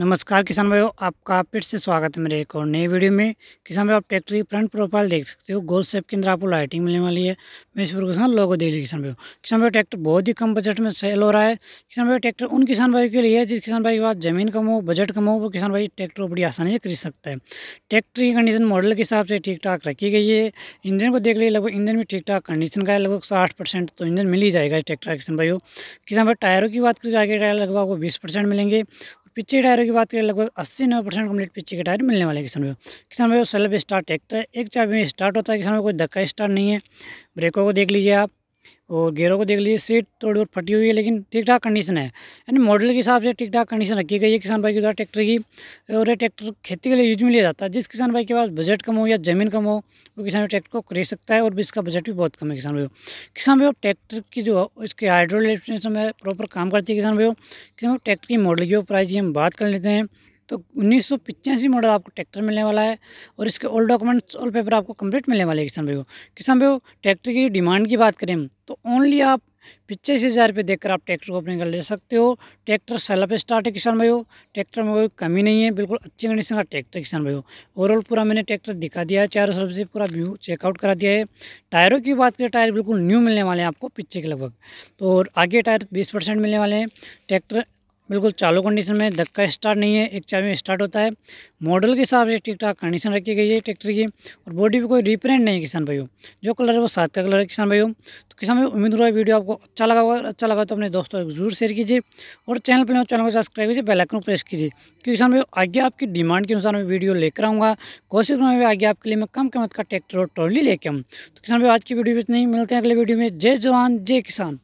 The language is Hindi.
नमस्कार किसान भाइयों आपका फिर से स्वागत है मेरे एक और नई वीडियो में किसान भाई आप ट्रैक्टर की फ्रंट प्रोफाइल देख सकते हो गोल सेप के अंदर आपको लाइटिंग मिलने वाली है मैं इस प्रोग्रेस लोगों को देख ली किसान भाई किसान भाई ट्रैक्टर बहुत ही कम बजट में सेल हो रहा है किसान भाई ट्रैक्टर उन किसान भाई के लिए है जिस किसान भाई के पास जमीन कम हो बजट कम हो वो किसान भाई ट्रैक्टर को बड़ी आसानी से खरीद सकता है ट्रैक्टर की कंडीशन मॉडल के हिसाब से ठीक ठाक रखी गई है इंजन को देख लीजिए लगभग इंजन भी ठीक ठाक कंडीशन का है लगभग साठ तो इंजन मिल ही जाएगा ट्रैक्टर किसान भाई किसान भाई टायरों की बात करिए तो आगे टायर लगभग आपको बीस मिलेंगे पीछे टायरों की बात करें लगभग अस्सी नब्बे परसेंट कम्प्लीट पीछे के टायर मिलने वाले किसान भाई किसान भाई सेल्फ स्टार्ट एक चाबी में स्टार्ट होता है किसान भाई कोई धक्का स्टार्ट नहीं है ब्रेकों को देख लीजिए आप और गेरों को देख लीजिए सीट थोड़ी बहुत फटी हुई है लेकिन ठीक ठाक कंडीशन है यानी मॉडल के हिसाब से ठीक ठाक कंडीशन रखी गई है किसान भाई के द्वारा ट्रैक्टर की और ये ट्रैक्टर खेती के लिए यूज में लिया जाता है जिस किसान भाई के पास बजट कम हो या ज़मीन कम हो वो किसान ट्रैक्टर को खरीद सकता है और इसका बजट भी बहुत कम है किसान भाई किसान भाई ट्रैक्टर की जो इसके हाइड्रोलिक में प्रॉपर काम करती है किसान भाई किसान भाई ट्रैक्टर की मॉडल की प्राइस की हम बात कर लेते हैं तो उन्नीस मॉडल आपको ट्रैक्टर मिलने वाला है और इसके ऑल डॉक्यूमेंट्स ऑल पेपर आपको कंप्लीट मिलने वाले किसान भाई को किसान भाई ट्रैक्टर की डिमांड की बात करें तो ओनली आप पिचासी हज़ार रुपये देख आप ट्रैक्टर को अपने घर ले सकते हो ट्रैक्टर सेलअप स्टार्ट है किसान भाई हो ट्रैक्टर में कोई कमी नहीं है बिल्कुल अच्छी कंडीशन का ट्रैक्टर किसान भाई हो ओवरऑल पूरा मैंने ट्रैक्टर दिखा दिया है चारों तरफ से पूरा व्यू चेकआउट करा दिया है टायरों की बात करें टायर बिल्कुल न्यू मिलने वाले हैं आपको पीछे के लगभग तो और आगे टायर बीस परसेंट मिलने वाले हैं ट्रैक्टर बिल्कुल चालू कंडीशन में धक्का स्टार्ट नहीं है एक चाबी में स्टार्ट होता है मॉडल के हिसाब से ठीक ठाक कंडीशन रखी गई है ट्रैक्टर की और बॉडी भी कोई रिप्रेंट नहीं है किसान भाई जो कलर है वो सात का कलर है किसान भाई तो किसान भाई उम्मीद हुआ वीडियो आपको अच्छा लगा होगा अच्छा लगा तो अपने दोस्तों को जरूर शेयर कीजिए और चैनल पर चैनल को सब्सक्राइब कीजिए बेलाइकन प्रेस कीजिए क्योंकि किसान भाई आगे आपकी डिमांड के अनुसार मैं वीडियो लेकर आऊँगा कोशिश करूँगा आगे आपके लिए मैं कम कीमत का ट्रैक्टर और ट्रॉली लेकर आऊँ तो किसान भाई आज की वीडियो में नहीं मिलते हैं अगले वीडियो में जय जवान जय किसान